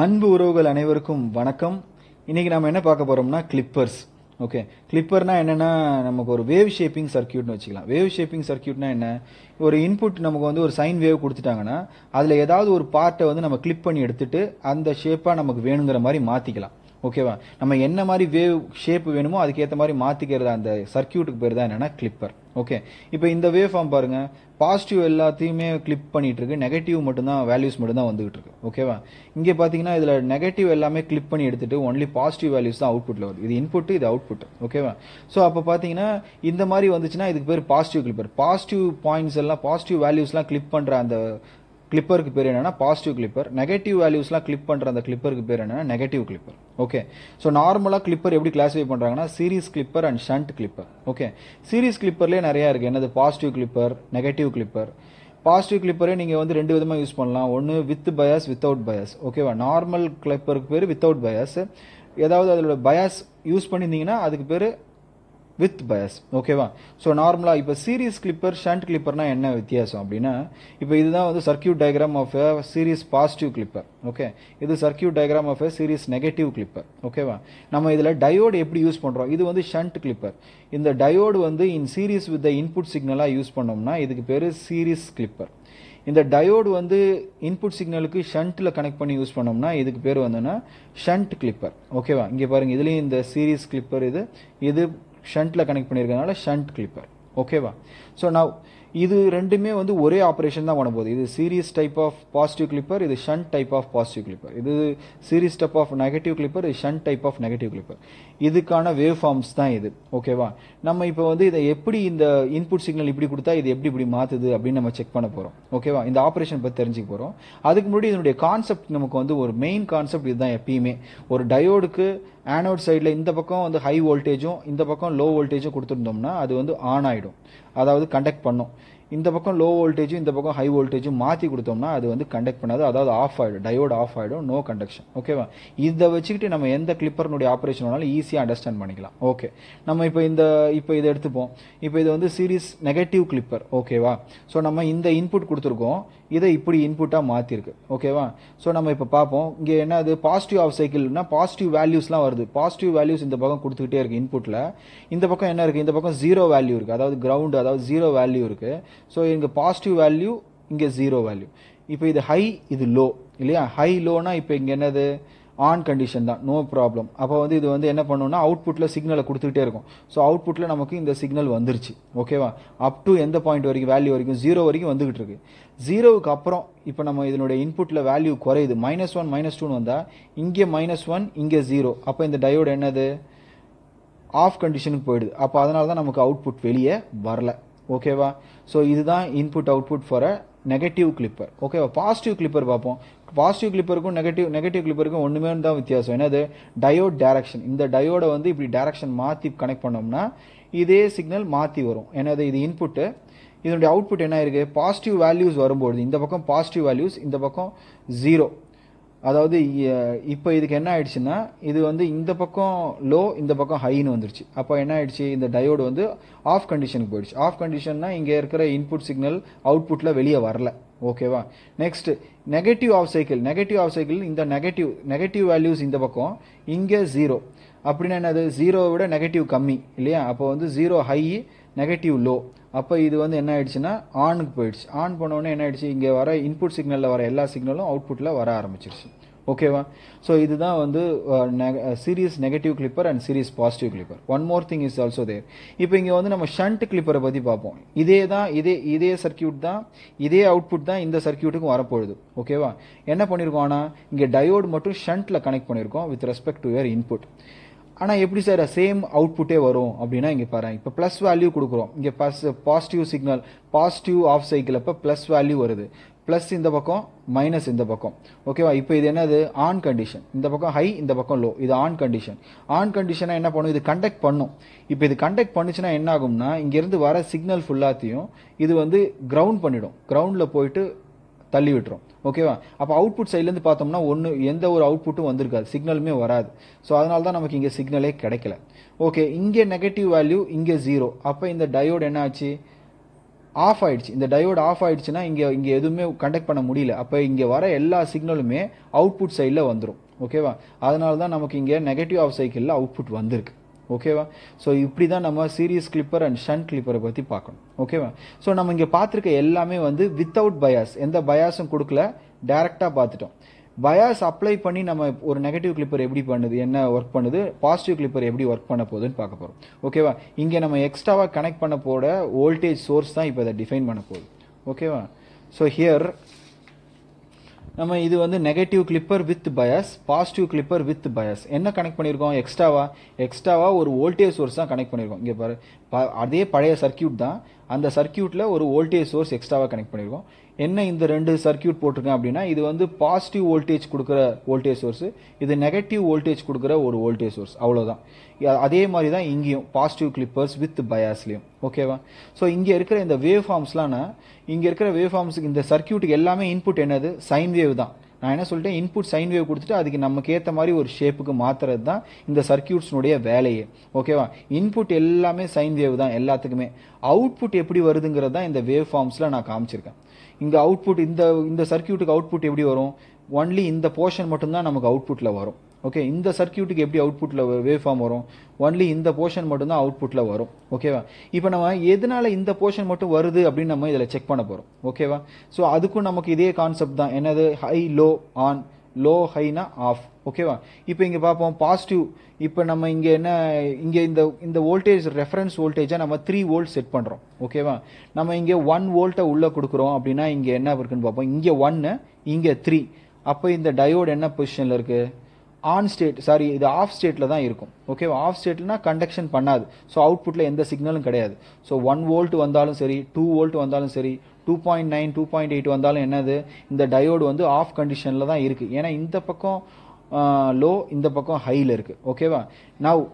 அன்பு உறவுகள் அனைவருக்கும் வணக்கம் இன்னைக்கு நம்ம என்ன பார்க்க போறோம்னா கிளிப்பர்ஸ் ஓகே கிளிப்பர்னா என்னன்னா நமக்கு ஒரு வேவ் ஷேப்பிங் சர்க்கியூட்னு வச்சுக்கலாம் வேவ் ஷேப்பிங் சர்க்கியூட்னா என்ன ஒரு இன்புட் நமக்கு வந்து ஒரு சைன் வேவ் கொடுத்துட்டாங்கன்னா அதில் ஏதாவது ஒரு பார்ட்டை வந்து நம்ம கிளிப் பண்ணி எடுத்துட்டு அந்த ஷேப்பாக நமக்கு வேணுங்கிற மாதிரி மாற்றிக்கலாம் ஓகேவா நம்ம என்ன மாதிரி வேவ் ஷேப் வேணுமோ அதுக்கேற்ற மாதிரி மாற்றிக்கிறது அந்த சர்க்கியூட்டுக்கு பேர் தான் என்னென்னா கிளிப்பர் ஓகே இப்போ இந்த வேவ் ஃபார்ம் பாருங்க பாசிட்டிவ் எல்லாத்தையுமே கிளிப் பண்ணிட்டு இருக்கு நெகட்டிவ் மட்டும்தான் வேல்யூஸ் மட்டும்தான் வந்துகிட்டு இருக்கு ஓகேவா இங்கே பார்த்தீங்கன்னா இதில் நெகட்டிவ் எல்லாமே கிளிப் பண்ணி எடுத்துட்டு ஒன்லி பாசிட்டிவ் வேல்யூஸ் தான் அவுட்புட்டில் வருது இது இன்புட் இது அவுட்புட் ஓகேவா ஸோ அப்போ பார்த்தீங்கன்னா இந்த மாதிரி வந்துச்சுன்னா இதுக்கு பேர் பாசிட்டிவ் கிளிப்பர் பாசிட்டிவ் பாயிண்ட்ஸ் எல்லாம் பாசிட்டிவ் வேல்யூஸ்லாம் கிளிப் பண்ணுற அந்த கிளிப்பருக்கு பேர் என்னென்னா பாசிட்டிவ் கிளிப்பர் நெகட்டிவ் வேல்யூஸ்லாம் கிளிப் பண்ணுற அந்த கிளிப்பருக்கு பேர் என்னென்னா நெகட்டிவ் கிளிப்பர் ஓகே ஸோ நார்மலாக கிளிப்பர் எப்படி கிளாஸிஃபை பண்ணுறாங்கன்னா series clipper and shunt clipper okay series கிளிப்பர்லேயே நிறையா இருக்குது என்னது positive clipper negative clipper positive கிளிப்பரே நீங்கள் வந்து ரெண்டு விதமாக யூஸ் பண்ணலாம் ஒன்று வித் பயாஸ் வித்தவுட் பயாஸ் ஓகேவா நார்மல் கிளிப்பருக்கு பேர் வித்தவுட் பயாஸ் ஏதாவது அதோட பயாஸ் யூஸ் பண்ணியிருந்தீங்கன்னா அதுக்கு பேர் வித் பயஸ் ஓகேவா ஸோ நார்மலாக இப்போ சீரீஸ் கிளிப்பர் ஷண்ட் கிளிப்பர்னால் என்ன வித்தியாசம் அப்படின்னா இப்போ இதுதான் வந்து circuit diagram of a series positive clipper okay இது circuit diagram of a series negative clipper ஓகேவா நம்ம இதில் டயோடு எப்படி யூஸ் பண்ணுறோம் இது வந்து ஷண்ட் கிளிப்பர் இந்த டயோடு வந்து in series with the input சிக்னலாக யூஸ் பண்ணோம்னா இதுக்கு பேர் சீரீஸ் கிளிப்பர் இந்த டயோடு வந்து இன்புட் சிக்னலுக்கு ஷண்ட்டில் கனெக்ட் பண்ணி யூஸ் பண்ணோம்னா இதுக்கு பேர் வந்தோன்னா ஷண்ட் கிளிப்பர் ஓகேவா இங்கே பாருங்கள் இதுலேயும் இந்த சீரீஸ் கிளிப்பர் இது இது ஷண்ட்டில் கனெக்ட் பண்ணியிருக்கனால ஷண்ட் கிளிப்பர் ஓகேவா ஸோ நான் இது ரெண்டுமே வந்து ஒரே ஆப்ரேஷன் தான் பண்ணும்போது இது series type of positive clipper இது shunt type of positive clipper இது series type of negative clipper இது shunt type of negative clipper இதுக்கான வேவ் ஃபார்ம்ஸ் தான் இது ஓகேவா நம்ம இப்போ வந்து இதை எப்படி இந்த இன்புட் சிக்னல் இப்படி கொடுத்தா இது எப்படி இப்படி மாத்துது அப்படின்னு நம்ம செக் பண்ண போறோம் ஓகேவா இந்த ஆப்ரேஷன் பத்தி தெரிஞ்சுக்க போறோம் அதுக்கு முன்னாடி இதனுடைய கான்செப்ட் நமக்கு வந்து ஒரு மெயின் கான்செப்ட் இதுதான் எப்பயுமே ஒரு டயோடுக்கு ஆனோட் சைடில் இந்த பக்கம் வந்து ஹை வோல்டேஜும் இந்த பக்கம் லோ வோல்டேஜும் கொடுத்துருந்தோம்னா அது வந்து ஆன் ஆகிடும் அதாவது கண்டக்ட் பண்ணும் இந்த பக்கம் லோ வோல்டேஜும் இந்த பக்கம் ஹை வோல்டேஜும் மாற்றி கொடுத்தோம்னா அது வந்து கண்டக்ட் பண்ணாது அதாவது ஆஃப் ஆகிடும் டயோடு ஆஃப் ஆகிடும் நோ கண்டக்ஷன் ஓகேவா இதை வச்சுக்கிட்டு நம்ம எந்த கிளிப்பர்னுடைய ஆப்ரேஷன் வேணாலும் ஈஸியாக அண்டர்ஸ்டாண்ட் பண்ணிக்கலாம் ஓகே நம்ம இப்போ இந்த இப்போ இதை எடுத்துப்போம் இப்போ இது வந்து சீரீஸ் நெகட்டிவ் கிளிப்பர் ஓகேவா ஸோ நம்ம இந்த இன்புட் கொடுத்துருக்கோம் இதை இப்படி இன்புட்டாக மாற்றிருக்கு ஓகேவா ஸோ நம்ம இப்போ பார்ப்போம் இங்கே என்ன அது பாசிட்டிவ் ஆஃப் சைக்கிள்னா பாசிட்டிவ் வேல்யூஸ்லாம் வருது பாசிட்டிவ் வேல்யூஸ் இந்த பக்கம் கொடுத்துக்கிட்டே இருக்குது இன்புட்டில் இந்த பக்கம் என்ன இருக்குது இந்த பக்கம் ஜீரோ வேல்யூ இருக்குது அதாவது கிரவுண்டு அதாவது ஜீரோ வேல்யூ இருக்குது ஸோ இங்கே பாசிட்டிவ் வேல்யூ இங்கே ஜீரோ வேல்யூ இப்போ இது ஹை இது லோ இல்லையா ஹை லோனா இப்போ இங்கே என்னது ஆன் கண்டிஷன் தான் நோ ப்ராப்ளம் அப்போ வந்து இது வந்து என்ன பண்ணணும்னா அவுட்புட்டில் சிக்னலை கொடுத்துக்கிட்டே இருக்கும் ஸோ அவுட்புட்டில் நமக்கு இந்த சிக்னல் வந்துருச்சு ஓகேவா அப் டு எந்த பாயிண்ட் வரைக்கும் வேல்யூ வரைக்கும் ஜீரோ வரைக்கும் வந்துகிட்டு இருக்கு ஜீரோவுக்கு அப்புறம் இப்போ நம்ம இதனுடைய இன்புட்டில் வேல்யூ குறையுது மைனஸ் ஒன் மைனஸ் டூன்னு வந்தால் இங்கே மைனஸ் ஒன் இங்கே ஜீரோ அப்போ இந்த டயோடு என்னது ஆஃப் கண்டிஷனுக்கு போயிடுது அப்போ அதனால தான் நமக்கு அவுட்புட் வெளியே வரல ஓகேவா ஸோ இதுதான் input output for a negative clipper ஓகேவா பாசிட்டிவ் கிளிப்பர் பார்ப்போம் பாசிட்டிவ் கிளிப்பருக்கும் நெகட்டிவ் நெகட்டிவ் கிளிப்பருக்கும் ஒன்றுமே தான் வித்தியாசம் என்னது டயோட் டேரக்ஷன் இந்த டயோடை வந்து இப்படி டேரக்ஷன் மாற்றி கனெக்ட் பண்ணோம்னா இதே சிக்னல் மாற்றி வரும் என்னது இது இன்புட்டு இதனுடைய அவுட்புட் என்ன இருக்குது பாசிட்டிவ் வேல்யூஸ் வரும்பொழுது இந்த பக்கம் பாசிட்டிவ் வேல்யூஸ் இந்த பக்கம் ஜீரோ அதாவது இப்போ இதுக்கு என்ன ஆயிடுச்சுன்னா இது வந்து இந்த பக்கம் லோ இந்த பக்கம் ஹைன்னு வந்துருச்சு அப்போ என்ன ஆயிடுச்சு இந்த டயோடு வந்து ஆஃப் கண்டிஷனுக்கு போயிடுச்சு ஆஃப் கண்டிஷன்னா இங்கே இருக்கிற இன்புட் சிக்னல் அவுட்புட்டில் வெளியே வரல ஓகேவா next negative half cycle negative half cycle இந்த நெகட்டிவ் நெகட்டிவ் வேல்யூஸ் இந்த பக்கம் இங்கே ஜீரோ அப்படின்னா என்னது ஜீரோவை விட நெகட்டிவ் கம்மி இல்லையா அப்போ வந்து ஜீரோ ஹை நெகட்டிவ் லோ அப்போ இது வந்து என்ன ஆயிடுச்சுன்னா ஆனுக்கு போயிடுச்சு ஆன் பண்ணோடனே என்ன ஆயிடுச்சு இங்கே வர இன்புட் சிக்னலில் வர எல்லா சிக்னலும் அவுட்புட்டில் வர ஆரம்பிச்சிருச்சு ஓகேவா ஸோ இதுதான் வந்து series negative clipper and series positive clipper one more thing is also there இப்போ இங்கே வந்து நம்ம ஷண்ட் கிளிப்பரை பற்றி பார்ப்போம் இதே தான் இதே இதே சர்க்கியூட் தான் இதே அவுட்புட் தான் இந்த சர்க்கியூட்டுக்கும் வரப்போகுது ஓகேவா என்ன பண்ணியிருக்கோம் ஆனால் இங்கே டயோடு மட்டும் ஷண்ட்டில் கனெக்ட் பண்ணியிருக்கோம் with respect to your input ஆனால் எப்படி சார் சேம் அவுட்புட்டே வரும் அப்படின்னா இங்கே பாரு இப்போ ப்ளஸ் வேல்யூ கொடுக்குறோம் இங்கே plus positive signal positive half cycle அப்போ ப்ளஸ் வேல்யூ வருது ப்ளஸ் இந்த பக்கம் மைனஸ் இந்த பக்கம் ஓகேவா இப்போ இது என்னது ஆன் கண்டிஷன் இந்த பக்கம் ஹை இந்த பக்கம் லோ இது ஆன் கண்டிஷன் ஆன் கண்டிஷனாக என்ன பண்ணும் இது கண்டக்ட் பண்ணும் இப்போ இது கண்டக்ட் பண்ணுச்சுன்னா என்ன ஆகும்னா இங்கேருந்து வர சிக்னல் ஃபுல்லாத்தையும் இது வந்து கிரவுண்ட் பண்ணிடும் கிரவுண்டில் போயிட்டு தள்ளி விட்டுரும் ஓகேவா அப்போ அவுட்புட் சைட்லேருந்து பார்த்தோம்னா ஒன்று எந்த ஒரு அவுட்புட்டும் வந்திருக்காது சிக்னலுமே வராது ஸோ அதனால தான் நமக்கு இங்கே சிக்னலே கிடைக்கல ஓகே இங்கே நெகட்டிவ் வேல்யூ இங்கே ஜீரோ அப்போ இந்த டயோடு என்ன ஆச்சு ஆஃப் ஆயிடுச்சு இந்த டயோடு ஆஃப் ஆயிடுச்சுன்னா இங்கே இங்கே எதுவுமே கண்டக்ட் பண்ண முடியல அப்போ இங்கே வர எல்லா சிக்னலுமே அவுட்புட் சைடில் வந்துடும் ஓகேவா அதனால தான் நமக்கு இங்கே நெகட்டிவ் ஆஃப் சைக்கிளில் அவுட்புட் வந்திருக்கு ஓகேவா ஸோ இப்படி தான் நம்ம சீரியஸ் கிளிப்பர் அண்ட் ஷன்ட் கிளிப்பரை பற்றி பார்க்கணும் ஓகேவா ஸோ நம்ம இங்கே பார்த்துருக்க எல்லாமே வந்து வித்தவுட் பயாஸ் எந்த பயாஸும் கொடுக்கல டேரெக்டாக பார்த்துட்டோம் பயாஸ் அப்ளை பண்ணி நம்ம ஒரு நெகட்டிவ் கிளிப்பர் எப்படி பண்ணுது என்ன ஒர்க் பண்ணுது பாசிட்டிவ் கிளிப்பர் எப்படி ஒர்க் பண்ண போகுதுன்னு பார்க்க போகிறோம் ஓகேவா இங்கே நம்ம எக்ஸ்ட்ராவாக கனெக்ட் பண்ண போட வோல்டேஜ் சோர்ஸ் தான் இப்போ இதை டிஃபைன் பண்ண போகுது ஓகேவா ஸோ ஹியர் நம்ம இது வந்து negative clipper with bias positive clipper with bias என்ன கனெக்ட் பண்ணியிருக்கோம் எக்ஸ்ட்ராவா எக்ஸ்ட்ராவா ஒரு வோல்டேஜ் சோர்ஸ் தான் கனெக்ட் பண்ணியிருக்கோம் இங்கே பாரு அதே பழைய சர்க்கியூட் தான் அந்த சர்க்கியூட்டில் ஒரு வோல்டேஜ் சோர்ஸ் எக்ஸ்ட்ராவாக கனெக்ட் பண்ணியிருக்கோம் என்ன இந்த ரெண்டு சர்க்கியூட் போட்டிருக்கேன் அப்படின்னா இது வந்து பாசிட்டிவ் வோல்டேஜ் கொடுக்குற வோல்டேஜ் சோர்ஸு இது நெகட்டிவ் வோல்டேஜ் கொடுக்குற ஒரு வோல்டேஜ் சோர்ஸ் அவ்வளோதான் அதே மாதிரி தான் இங்கேயும் பாசிட்டிவ் கிளிப்பர்ஸ் வித் பயாஸ்லேயும் ஓகேவா ஸோ இங்கே இருக்கிற இந்த வேவ் ஃபார்ம்ஸ்லாம் இங்கே இருக்கிற வேவ் ஃபார்ம்ஸுக்கு இந்த சர்க்கியூட்டுக்கு எல்லாமே இன்புட் என்னது சைன் வேவ் தான் நான் என்ன சொல்லிட்டேன் இன்புட் சைன் வேவ் கொடுத்துட்டு அதுக்கு நமக்கு ஏற்ற மாதிரி ஒரு ஷேப்புக்கு மாற்றுறது தான் இந்த சர்க்கியூட்ஸ்னுடைய வேலையே ஓகேவா இன்புட் எல்லாமே சைன் வேவ் தான் எல்லாத்துக்குமே அவுட்புட் எப்படி வருதுங்கிறது தான் இந்த வேவ் ஃபார்ம்ஸில் நான் காமிச்சிருக்கேன் இங்கே அவுட்புட் இந்த இந்த சர்க்கியூட்டுக்கு அவுட்புட் எப்படி வரும் ஒன்லி இந்த போர்ஷன் மட்டும்தான் நமக்கு அவுட்புட்டில் வரும் ஓகே இந்த சர்க்கியூட்டுக்கு எப்படி அவுட்புட்டில் வேவ் ஃபார்ம் வரும் ஒன்லி இந்த போர்ஷன் மட்டும்தான் அவுட்புட்டில் வரும் ஓகேவா இப்போ நம்ம எதனால இந்த போர்ஷன் மட்டும் வருது அப்படின்னு நம்ம இதில் செக் பண்ண போகிறோம் ஓகேவா ஸோ அதுக்கும் நமக்கு இதே கான்செப்ட் தான் என்னது ஹை லோ ஆன் லோ ஹைனா ஆஃப் ஓகேவா இப்போ இங்கே பார்ப்போம் பாசிட்டிவ் இப்போ நம்ம இங்கே என்ன இங்கே இந்த இந்த வோல்டேஜ் ரெஃபரன்ஸ் வோல்டேஜாக நம்ம த்ரீ வோல்ட் செட் பண்ணுறோம் ஓகேவா நம்ம இங்கே ஒன் வோல்ட்டை உள்ளே கொடுக்குறோம் அப்படின்னா இங்கே என்ன இருக்குன்னு பார்ப்போம் இங்கே ஒன்று இங்கே த்ரீ அப்போ இந்த டயோடு என்ன பொசிஷனில் இருக்குது ஆன் ஸ்டேட் சாரி இது ஆஃப் ஸ்டேட்டில் தான் இருக்கும் ஓகேவா ஆஃப் ஸ்டேட்லனா கண்டக்ஷன் பண்ணாது ஸோ அவுட்புட்டில் எந்த சிக்னலும் கிடையாது ஸோ ஒன் வோல்ட் வந்தாலும் சரி டூ வோல்ட் வந்தாலும் சரி two point nine two point eight வந்தாலும் என்னது இந்த டயோடு வந்து ஆஃப் கண்டிஷனில் தான் இருக்குது ஏன்னா இந்த பக்கம் லோ இந்த பக்கம் ஹையில் இருக்குது ஓகேவா நவ்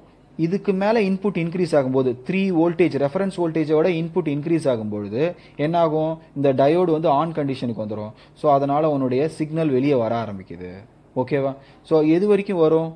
இதுக்கு மேலே இன்புட் இன்க்ரீஸ் ஆகும்போது த்ரீ வோல்டேஜ் ரெஃபரன்ஸ் வோல்டேஜோட இன்புட் இன்க்ரீஸ் ஆகும்பொழுது என்னாகும் இந்த டயோடு வந்து ஆன் கண்டிஷனுக்கு வந்துடும் ஸோ அதனால் உன்னுடைய சிக்னல் வெளியே வர ஆரம்பிக்குது ஓகேவா ஸோ எது வரைக்கும் வரும்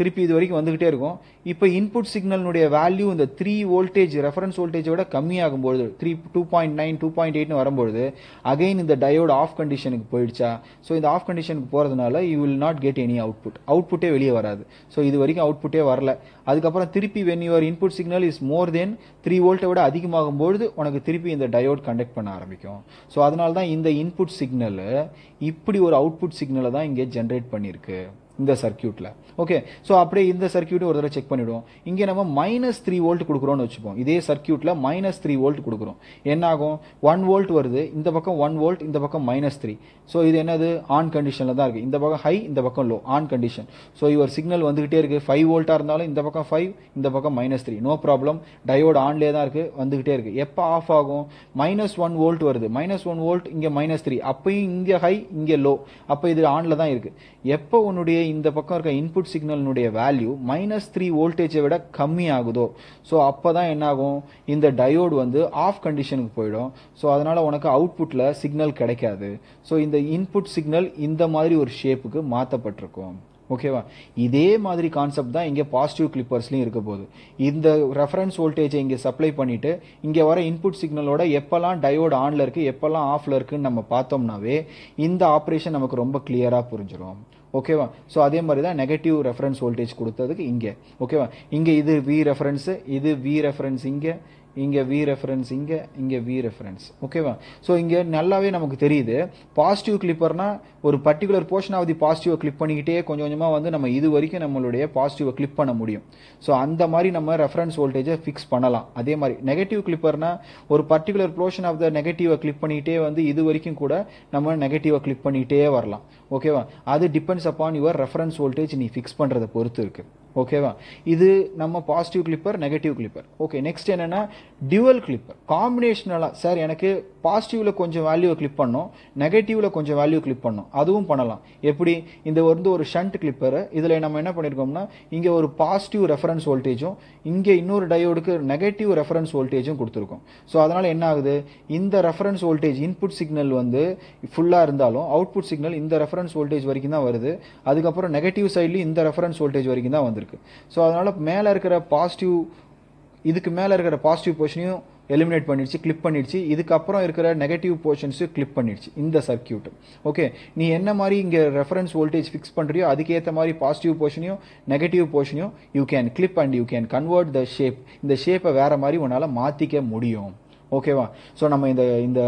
திருப்பி இது வரைக்கும் வந்துகிட்டே இருக்கும் இப்போ இன்புட் சிக்னலினுடைய வேல்யூ இந்த த்ரீ வோல்டேஜ் ரெஃபரன்ஸ் கம்மியாகும் கம்மியாகும்பொழுது three two point nine two point எயிட்னு வரும்பொழுது அகைன் இந்த டயோடு ஆஃப் கண்டிஷனுக்கு போயிடுச்சா ஸோ இந்த ஆஃப் கண்டிஷனுக்கு போகிறதுனால you will not get any output அவுட்புட்டே வெளியே வராது ஸோ இது வரைக்கும் அவுட்புட்டே வரல அதுக்கப்புறம் திருப்பி when your input signal is more then three வோல்ட்டை விட அதிகமாகும் பொழுது உனக்கு திருப்பி இந்த டயோட் கண்டக்ட் பண்ண ஆரம்பிக்கும் ஸோ அதனால தான் இந்த இன்புட் சிக்னல் இப்படி ஒரு அவுட்புட் சிக்னலை தான் இங்கே ஜென்ரேட் பண்ணியிருக்கு இந்த சர்க்கியூட்டில் ஓகே ஸோ அப்படியே இந்த சர்க்கியூட்டையும் ஒரு தடவை செக் பண்ணிவிடுவோம் இங்கே நம்ம மைனஸ் த்ரீ வோல்ட் கொடுக்குறோன்னு வச்சுப்போம் இதே சர்க்கியூட்டில் மைனஸ் த்ரீ வோல்ட் கொடுக்குறோம் என்ன ஆகும் ஒன் வோல்ட் வருது இந்த பக்கம் ஒன் வோல்ட் இந்த பக்கம் மைனஸ் த்ரீ ஸோ இது என்னது ஆன் கண்டிஷனில் தான் இருக்குது இந்த பக்கம் ஹை இந்த பக்கம் லோ ஆன் கண்டிஷன் ஸோ இவர் சிக்னல் வந்துகிட்டே இருக்குது ஃபைவ் வோல்ட்டாக இருந்தாலும் இந்த பக்கம் ஃபைவ் இந்த பக்கம் minus three no problem diode ஆன்லேயே தான் இருக்குது வந்துகிட்டே இருக்குது எப்போ ஆஃப் ஆகும் மைனஸ் ஒன் வோல்ட் வருது மைனஸ் ஒன் வோல்ட் இங்கே மைனஸ் த்ரீ அப்பயும் இங்கே ஹை இங்கே லோ அப்போ இது ஆனில் தான் இருக்குது எப்போ உன்னுடைய இந்த பக்கம் இருக்க இன்புட் சிக்னல்னுடைய வேல்யூ மைனஸ் த்ரீ வோல்டேஜை விட கம்மி ஆகுதோ ஸோ அப்போ தான் என்னாகும் இந்த டயோடு வந்து ஆஃப் கண்டிஷனுக்கு போயிடும் ஸோ அதனால் உனக்கு அவுட்புட்டில் சிக்னல் கிடைக்காது ஸோ இந்த இன்புட் சிக்னல் இந்த மாதிரி ஒரு ஷேப்புக்கு மாற்றப்பட்டிருக்கும் ஓகேவா இதே மாதிரி கான்செப்ட் தான் இங்கே பாசிட்டிவ் கிளிப்பர்ஸ்லையும் இருக்க போகுது இந்த ரெஃபரன்ஸ் வோல்டேஜை இங்கே சப்ளை பண்ணிவிட்டு இங்கே வர இன்புட் சிக்னலோட எப்போல்லாம் டயோடு ஆனில் இருக்குது எப்போல்லாம் ஆஃபில் இருக்குதுன்னு நம்ம பார்த்தோம்னாவே இந்த ஆப்ரேஷன் நமக்கு ரொம்ப கிளியராக புரிஞ்சிடும் ஓகேவா ஸோ அதே மாதிரி தான் நெகட்டிவ் ரெஃபரன்ஸ் வோல்டேஜ் கொடுத்ததுக்கு இங்கே ஓகேவா இங்கே இது வி ரெஃபரன்ஸு இது வி ரெஃபரன்ஸ் இங்கே இங்கே வி ரெஃபரன்ஸ் இங்கே இங்கே வி ரெஃபரன்ஸ் ஓகேவா ஸோ இங்கே நல்லாவே நமக்கு தெரியுது பாசிட்டிவ் கிளிப்பர்னா ஒரு பர்டிகுலர் போர்ஷன் ஆஃப் தி பாசிட்டிவை கிளிக் பண்ணிக்கிட்டே கொஞ்சம் கொஞ்சமாக வந்து நம்ம இது வரைக்கும் நம்மளுடைய பாசிட்டிவை கிளிக் பண்ண முடியும் ஸோ அந்த மாதிரி நம்ம ரெஃபரன்ஸ் வோல்டேஜை ஃபிக்ஸ் பண்ணலாம் அதே மாதிரி நெகட்டிவ் கிளிப்பர்னா ஒரு பர்டிகுலர் போர்ஷன் ஆஃப் த நெகட்டிவை கிளிக் பண்ணிக்கிட்டே வந்து இது வரைக்கும் கூட நம்ம நெகட்டிவை கிளிக் பண்ணிக்கிட்டே வரலாம் ஓகேவா அது depends upon your reference voltage நீ ஃபிக்ஸ் பண்ணுறதை பொறுத்து இருக்குது ஓகேவா இது நம்ம positive clipper negative clipper okay next என்னென்னா டியூவல் கிளிப்பர் காம்பினேஷனலாக சார் எனக்கு பாசிட்டிவில் கொஞ்சம் வேல்யூவை கிளிப் பண்ணோம் நெகட்டிவில் கொஞ்சம் வேல்யூ கிளிப் பண்ணோம் அதுவும் பண்ணலாம் எப்படி இந்த வந்து ஒரு ஷண்ட் கிளிப்பர் இதில் நம்ம என்ன பண்ணியிருக்கோம்னா இங்கே ஒரு பாசிட்டிவ் ரெஃபரன்ஸ் வோல்டேஜும் இங்கே இன்னொரு டயோடுக்கு நெகட்டிவ் ரெஃபரன்ஸ் வோல்டேஜும் கொடுத்துருக்கோம் ஸோ அதனால் என்ன ஆகுது இந்த ரெஃபரன்ஸ் வோல்டேஜ் இன்புட் சிக்னல் வந்து ஃபுல்லாக இருந்தாலும் அவுட்புட் சிக்னல் இந்த ரெஃபரன்ஸ் வோல்டேஜ் வரைக்கும் தான் வருது அதுக்கப்புறம் நெகட்டிவ் சைட்லேயும் இந்த ரெஃபரன்ஸ் வோல்டேஜ் வரைக்கும் தான் வந்து வந்திருக்கு ஸோ அதனால் மேலே இருக்கிற பாசிட்டிவ் இதுக்கு மேலே இருக்கிற பாசிட்டிவ் போர்ஷனையும் எலிமினேட் பண்ணிடுச்சு கிளிப் பண்ணிடுச்சு இதுக்கப்புறம் இருக்கிற நெகட்டிவ் போர்ஷன்ஸையும் கிளிப் பண்ணிடுச்சு இந்த சர்க்கியூட்டு ஓகே நீ என்ன மாதிரி இங்கே ரெஃபரன்ஸ் வோல்டேஜ் ஃபிக்ஸ் பண்ணுறியோ அதுக்கேற்ற மாதிரி பாசிட்டிவ் போர்ஷனையும் நெகட்டிவ் போர்ஷனையும் you can clip and you can convert the shape இந்த ஷேப்பை வேறு மாதிரி உன்னால் மாற்றிக்க முடியும் ஓகேவா ஸோ நம்ம இந்த இந்த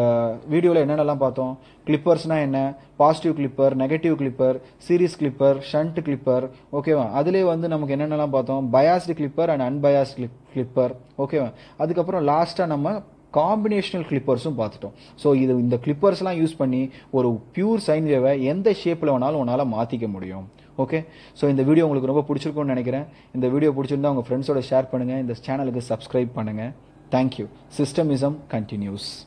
வீடியோவில் என்னென்னலாம் பார்த்தோம் கிளிப்பர்ஸ்னா என்ன positive clipper negative clipper series clipper shunt clipper ஓகேவா அதிலே வந்து நமக்கு என்னென்னலாம் பார்த்தோம் biased clipper and unbiased clip clipper ஓகேவா அதுக்கப்புறம் லாஸ்ட்டாக நம்ம காம்பினேஷனல் கிளிப்பர்ஸும் பார்த்துட்டோம் ஸோ இது இந்த கிளிப்பர்ஸ்லாம் யூஸ் பண்ணி ஒரு பியூர் சைன் வேவை எந்த ஷேப்பில் வேணாலும் உன்னால் மாற்றிக்க முடியும் ஓகே ஸோ இந்த வீடியோ உங்களுக்கு ரொம்ப பிடிச்சிருக்கும்னு நினைக்கிறேன் இந்த வீடியோ பிடிச்சிருந்தா உங்கள் ஃப்ரெண்ட்ஸோட ஷேர் பண்ணுங்கள் இந்த சேனலுக்கு சப்ஸ்கிரைப் பண்ணுங்கள் Thank you. Systemism continues.